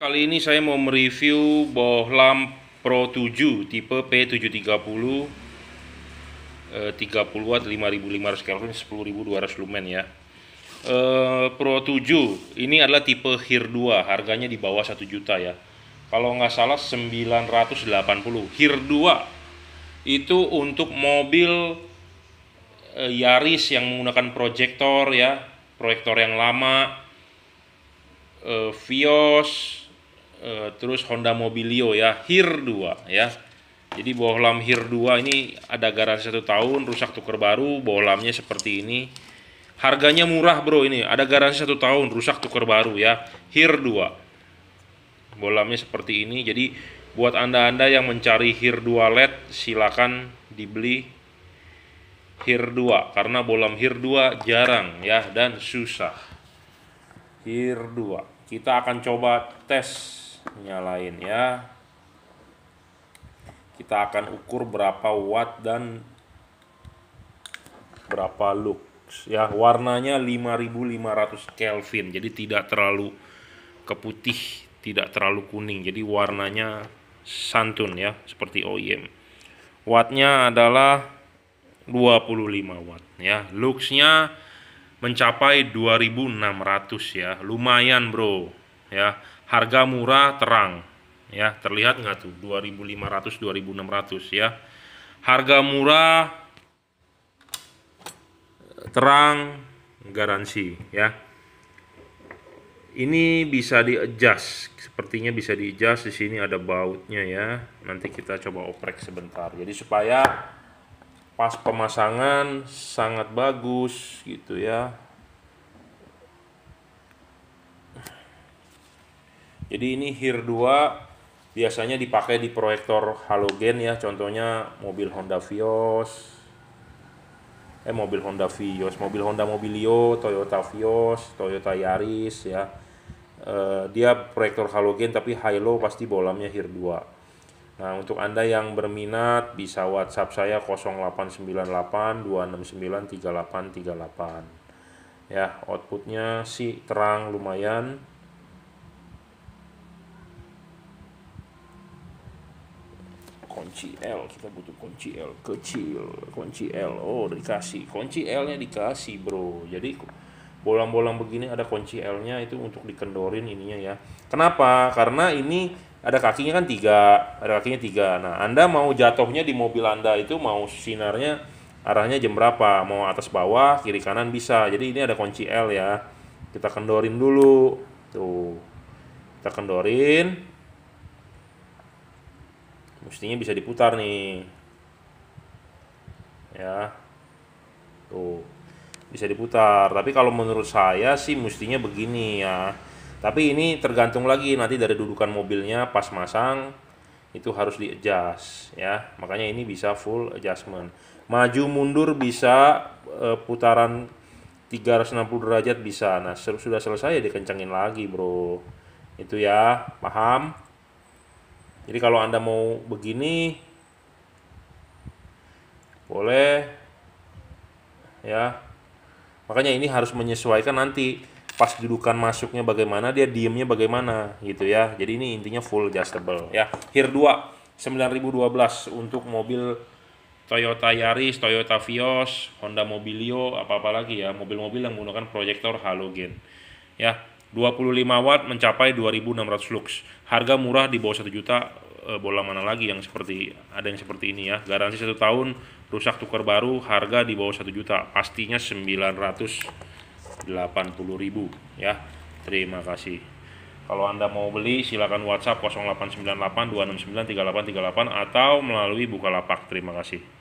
Kali ini saya mau mereview bohlam Pro 7 tipe P730 30 watt 5500 Kelvin 10200 lumen ya. Eh, Pro 7 ini adalah tipe HIR 2, harganya di bawah 1 juta ya. Kalau nggak salah 980. HIR 2 itu untuk mobil eh, Yaris yang menggunakan proyektor ya, proyektor yang lama. Eh, Vios e, terus Honda Mobilio ya Hir 2 ya jadi bohlam Hir 2 ini ada garansi satu tahun rusak tuker baru bohlamnya seperti ini harganya murah bro ini ada garansi satu tahun rusak tuker baru ya Hir 2 bohlamnya seperti ini jadi buat anda-anda yang mencari Hir 2 LED silakan dibeli Hir 2 karena bohlam Hir 2 jarang ya dan susah Hir 2 kita akan coba tes nyalain ya kita akan ukur berapa watt dan berapa lux ya warnanya 5500 Kelvin jadi tidak terlalu keputih tidak terlalu kuning jadi warnanya santun ya seperti OEM wattnya adalah 25 watt ya luxnya mencapai 2600 ya lumayan bro ya harga murah terang ya terlihat nggak tuh 2500 2600 ya harga murah terang garansi ya ini bisa di adjust sepertinya bisa di adjust di sini ada bautnya ya nanti kita coba oprek sebentar jadi supaya pas pemasangan sangat bagus gitu ya Jadi ini HIR 2 biasanya dipakai di proyektor halogen ya, contohnya mobil Honda Vios, eh mobil Honda Vios, mobil Honda Mobilio, Toyota Vios, Toyota Yaris ya. Eh, dia proyektor halogen tapi high low pasti bolamnya HIR 2. Nah, untuk Anda yang berminat bisa WhatsApp saya 0898 269 3838. Ya, outputnya sih terang lumayan. kunci L kita butuh kunci L kecil kunci L oh dikasih kunci L nya dikasih bro jadi bolang-bolang begini ada kunci L nya itu untuk dikendorin ininya ya kenapa karena ini ada kakinya kan tiga ada kakinya tiga nah anda mau jatuhnya di mobil anda itu mau sinarnya arahnya jam berapa mau atas bawah kiri kanan bisa jadi ini ada kunci L ya kita kendorin dulu tuh kita kendorin mestinya bisa diputar nih ya tuh bisa diputar tapi kalau menurut saya sih mestinya begini ya tapi ini tergantung lagi nanti dari dudukan mobilnya pas masang itu harus di adjust ya makanya ini bisa full adjustment maju mundur bisa eh, putaran 360 derajat bisa nah sudah selesai ya dikencengin lagi bro itu ya paham jadi kalau Anda mau begini boleh ya. Makanya ini harus menyesuaikan nanti pas dudukan masuknya bagaimana, dia diemnya bagaimana gitu ya. Jadi ini intinya full adjustable ya. Hir 2 9012 untuk mobil Toyota Yaris, Toyota Vios, Honda Mobilio, apa-apa lagi ya, mobil-mobil yang menggunakan proyektor halogen. Ya, 25 watt mencapai 2600 lux. Harga murah di bawah 1 juta eh, bola mana lagi yang seperti ada yang seperti ini ya. Garansi satu tahun, rusak tukar baru, harga di bawah 1 juta. Pastinya 980.000 ya. Terima kasih. Kalau Anda mau beli silakan WhatsApp 0898 269 3838 atau melalui Bukalapak. Terima kasih.